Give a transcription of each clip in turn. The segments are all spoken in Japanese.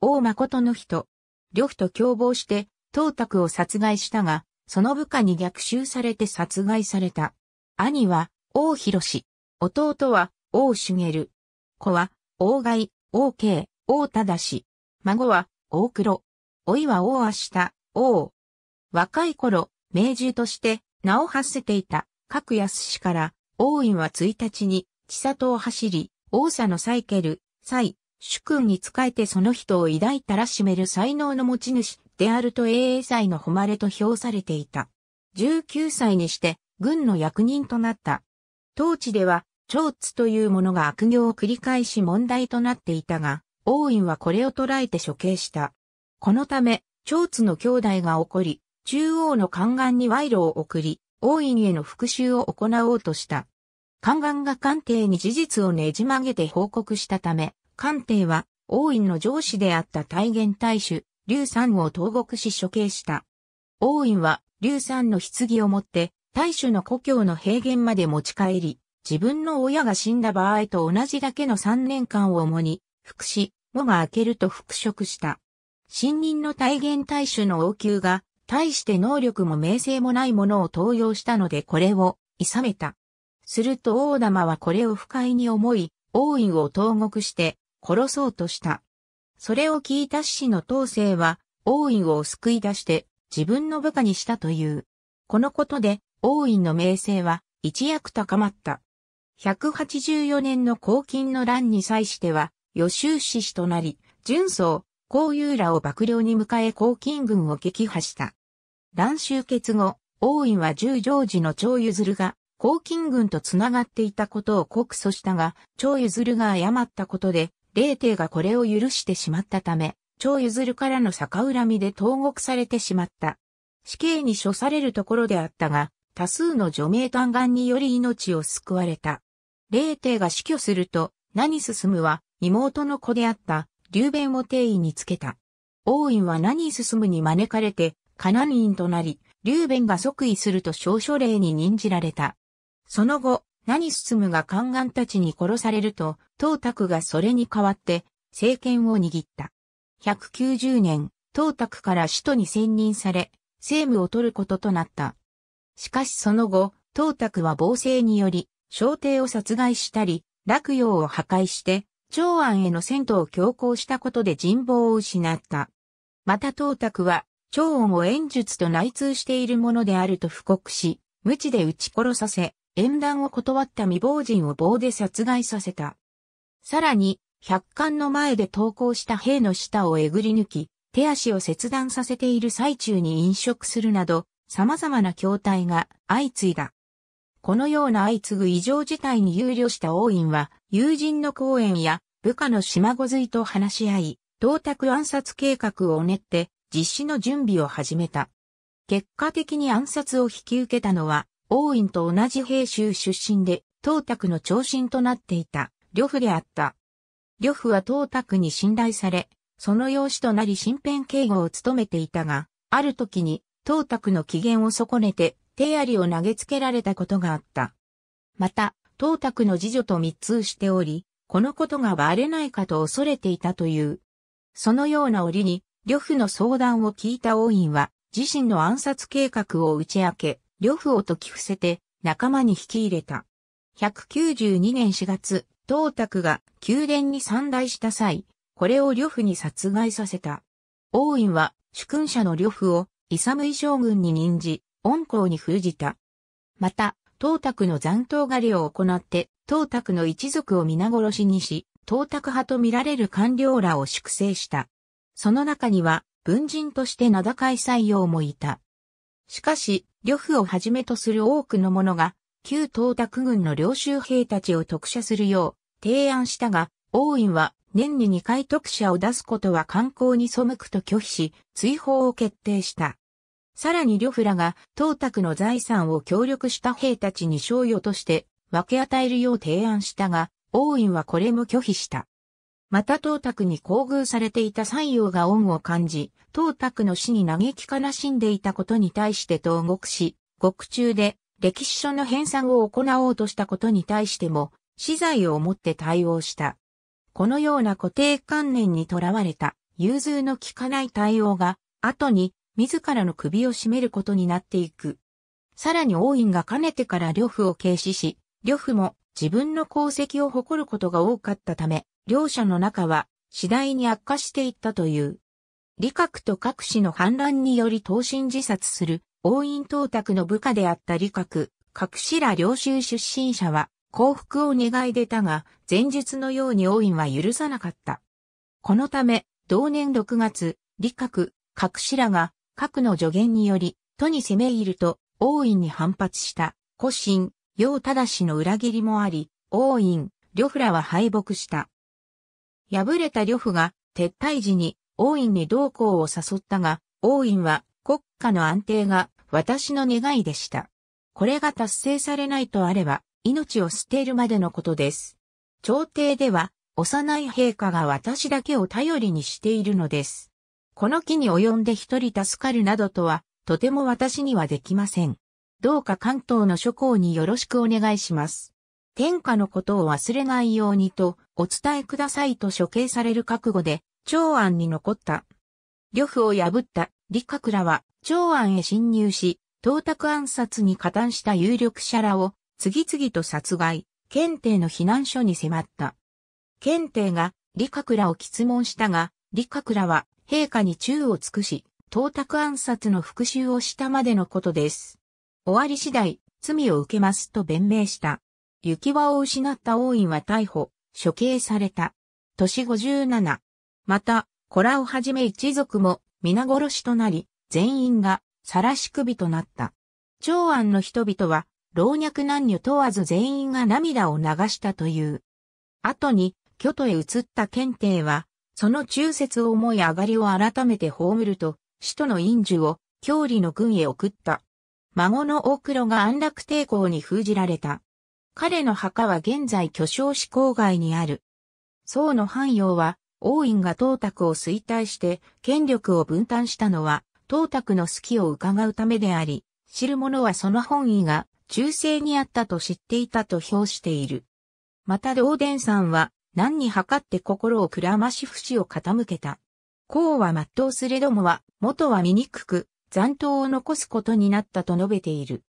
王誠の人。呂布と共謀して、董卓を殺害したが、その部下に逆襲されて殺害された。兄は、王広弟は、王茂。子は、王外、王慶、王忠。孫は、王黒。老いは王明日、王。若い頃、名獣として名を発せていた、各安氏から、王院は1日に、千里を走り、王佐のサイケル、サイ、主君に仕えてその人を抱いたらしめる才能の持ち主であると英英才の誉れと評されていた。19歳にして軍の役人となった。当地では、長津というものが悪行を繰り返し問題となっていたが、王院はこれを捉えて処刑した。このため、長津の兄弟が起こり、中央の宦官に賄賂を送り、王院への復讐を行おうとした。宦官が官邸に事実をねじ曲げて報告したため、官邸は、王院の上司であった大元大主、劉三を投獄し処刑した。王院は、劉三の棺を持って、大主の故郷の平原まで持ち帰り、自分の親が死んだ場合と同じだけの3年間を主に、福祉、もが明けると復職した。新任の大元大主の王宮が、大して能力も名声もないものを登用したのでこれを、諌めた。すると王玉はこれを不快に思い、王院を投獄して、殺そうとした。それを聞いた死の統制は、王院を救い出して自分の部下にしたという。このことで王院の名声は一躍高まった。184年の黄金の乱に際しては、予習士師となり、純宗、高遊らを幕僚に迎え黄金軍を撃破した。乱終結後、王院は十条寺の長譲が、黄金軍と繋がっていたことを告訴したが、長譲が誤ったことで、霊帝がこれを許してしまったため、張譲るからの逆恨みで投獄されてしまった。死刑に処されるところであったが、多数の除名嘆願により命を救われた。霊帝が死去すると、何進むは妹の子であった劉弁を定位につけた。王院は何進むに招かれて、カナニンとなり、劉弁が即位すると少書令に任じられた。その後、何進むが宦官たちに殺されると、董卓がそれに代わって政権を握った。190年、董卓から首都に選任され、政務を取ることとなった。しかしその後、董卓は暴政により、朝廷を殺害したり、洛陽を破壊して、長安への戦闘を強行したことで人望を失った。また董卓は、長音を演術と内通しているものであると布告し、無知で撃ち殺させ、縁談を断った未亡人を棒で殺害させた。さらに、百貫の前で投降した兵の舌をえぐり抜き、手足を切断させている最中に飲食するなど、様々な筐体が相次いだ。このような相次ぐ異常事態に憂慮した王院は、友人の講演や部下の島ごずいと話し合い、董卓暗殺計画を練って実施の準備を始めた。結果的に暗殺を引き受けたのは、王院と同じ兵州出身で、東卓の長身となっていた、呂布であった。呂布は東卓に信頼され、その養子となり身辺警護を務めていたが、ある時に、東卓の機嫌を損ねて、手槍を投げつけられたことがあった。また、東卓の次女と密通しており、このことがバレないかと恐れていたという。そのような折に、呂布の相談を聞いた王院は、自身の暗殺計画を打ち明け、呂布を解き伏せて仲間に引き入れた。192年4月、董卓が宮殿に参来した際、これを呂布に殺害させた。王院は主君者の呂布を勇井将軍に任じ、恩公に封じた。また、董卓の残党狩りを行って、董卓の一族を皆殺しにし、董卓派と見られる官僚らを粛清した。その中には、文人として名高い採用もいた。しかし、呂布をはじめとする多くの者が、旧東卓軍の領収兵たちを特赦するよう提案したが、王院は年に2回特赦を出すことは慣行に背くと拒否し、追放を決定した。さらに呂布らが東卓の財産を協力した兵たちに賞与として分け与えるよう提案したが、王院はこれも拒否した。また東卓に厚遇されていた西洋が恩を感じ、東卓の死に嘆き悲しんでいたことに対して投獄し、獄中で歴史書の編纂を行おうとしたことに対しても、資材を持って対応した。このような固定観念にとらわれた融通の効かない対応が、後に自らの首を絞めることになっていく。さらに王院がかねてから呂布を軽視し、呂布も自分の功績を誇ることが多かったため、両者の仲は次第に悪化していったという。李覚と各氏の反乱により投身自殺する、王院董卓の部下であった李覚、各氏ら領州出身者は幸福を願い出たが、前述のように王院は許さなかった。このため、同年6月、李覚、各氏らが、核の助言により、都に攻め入ると、王院に反発した、古神、楊忠の裏切りもあり、王院、呂布らは敗北した。敗れた呂布が撤退時に王院に同行を誘ったが、王院は国家の安定が私の願いでした。これが達成されないとあれば、命を捨てるまでのことです。朝廷では、幼い陛下が私だけを頼りにしているのです。この機に及んで一人助かるなどとは、とても私にはできません。どうか関東の諸侯によろしくお願いします。天下のことを忘れないようにと、お伝えくださいと処刑される覚悟で、長安に残った。呂布を破った李閣らは長安へ侵入し、董卓暗殺に加担した有力者らを次々と殺害、検定の避難所に迫った。検定が李閣らを質問したが、李閣らは陛下に宙を尽くし、董卓暗殺の復讐をしたまでのことです。終わり次第、罪を受けますと弁明した。行き場を失った王院は逮捕、処刑された。年57。また、コラをはじめ一族も皆殺しとなり、全員が晒し首となった。長安の人々は老若男女問わず全員が涙を流したという。後に、巨都へ移った検定は、その中節を思い上がりを改めて葬ると、首都の院樹を郷里の軍へ送った。孫の大黒が安楽抵抗に封じられた。彼の墓は現在巨匠市郊外にある。宋の汎用は、王院が董卓を衰退して権力を分担したのは、董卓の隙を伺うためであり、知る者はその本意が忠誠にあったと知っていたと評している。また道伝さんは、何に測って心をくらまし節を傾けた。孔は全うすれどもは、元は醜く、残党を残すことになったと述べている。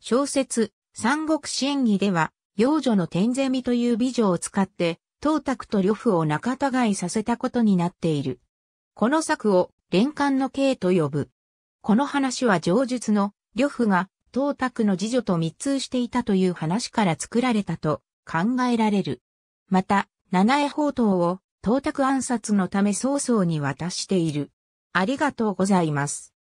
小説、三国志演義では、幼女の天ゼミという美女を使って、東卓と呂布を仲違いさせたことになっている。この作を、連環の刑と呼ぶ。この話は上述の、呂布が、東卓の次女と密通していたという話から作られたと考えられる。また、七重宝刀を、東卓暗殺のため曹操に渡している。ありがとうございます。